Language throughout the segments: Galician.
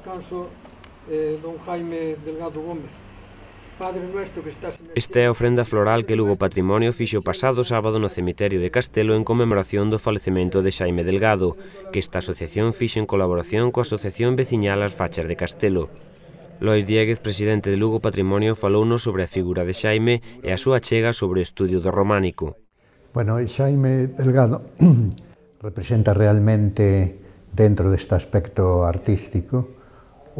descanso eh, don Jaime Delgado Gómez. Padre nuestro que estás Esta é a ofrenda floral que Lugo Patrimonio fixo pasado sábado no cemiterio de Castelo en conmemoración do falecemento de Xaime Delgado, que esta asociación fixo en colaboración coa Asociación Veciñal As Fachas de Castelo. Lois Dieguez, presidente de Lugo Patrimonio, falounos sobre a figura de Xaime e a súa chega sobre o estudio do románico. Bueno, Xaime Delgado representa realmente dentro deste aspecto artístico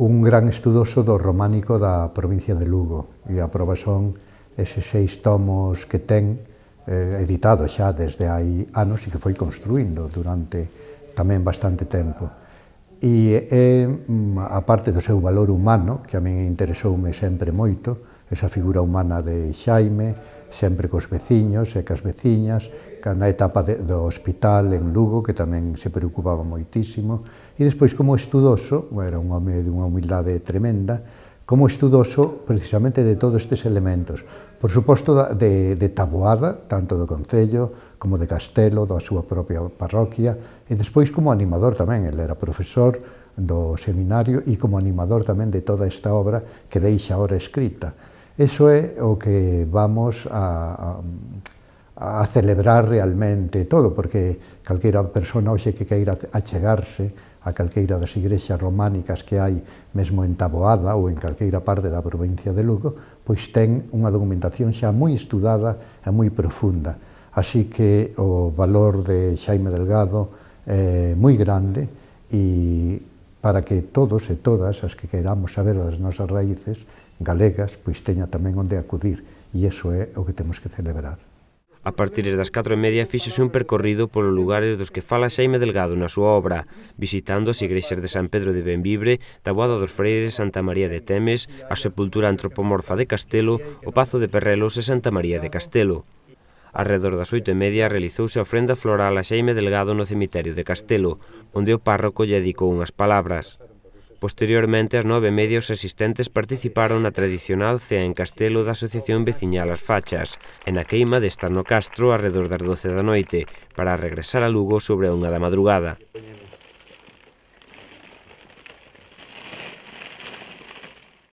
un gran estudoso do románico da provincia de Lugo e a prova son eses seis tomos que ten eh, editado xa desde hai anos e que foi construindo durante tamén bastante tempo. E e eh, mm, a parte do seu valor humano, que a min interesoume sempre moito, esa figura humana de Xaime, sempre cos veciños e cas veciñas, na etapa de, do hospital en Lugo, que tamén se preocupaba moitísimo, e despois como estudoso, era un home de unha humildade tremenda, como estudoso precisamente de todos estes elementos. Por suposto de, de Taboada, tanto do Concello como de Castelo, da súa propia parroquia, e despois como animador tamén, ele era profesor do seminario e como animador tamén de toda esta obra que deixa ahora escrita. Eso é o que vamos a, a, a celebrar realmente todo, porque calquera persona hoxe que queira achegarse a calqueira das igrexas románicas que hai mesmo en Taboada ou en calqueira parte da provincia de Lugo, pois ten unha documentación xa moi estudada e moi profunda. Así que o valor de Xaime Delgado é eh, moi grande e para que todos e todas as que queramos saber as nosas raíces galegas, pois teña tamén onde acudir, e iso é o que temos que celebrar. A partir das 4 e media fixose un percorrido polos lugares dos que fala Xaime Delgado na súa obra, visitando as igrexas de San Pedro de Benvibre, Taboada dos Freires, Santa María de Temes, a sepultura antropomorfa de Castelo, o Pazo de Perrelos e Santa María de Castelo. Arredor das oito e media realizouse a ofrenda floral a Xaime Delgado no cemiterio de Castelo, onde o párroco lle dedicou unhas palabras. Posteriormente, as nove medios os asistentes participaron na tradicional cea en Castelo da Asociación Veciñal As Fachas, e na queima de Estano Castro arredor das doce da noite, para regresar a Lugo sobre a unha da madrugada.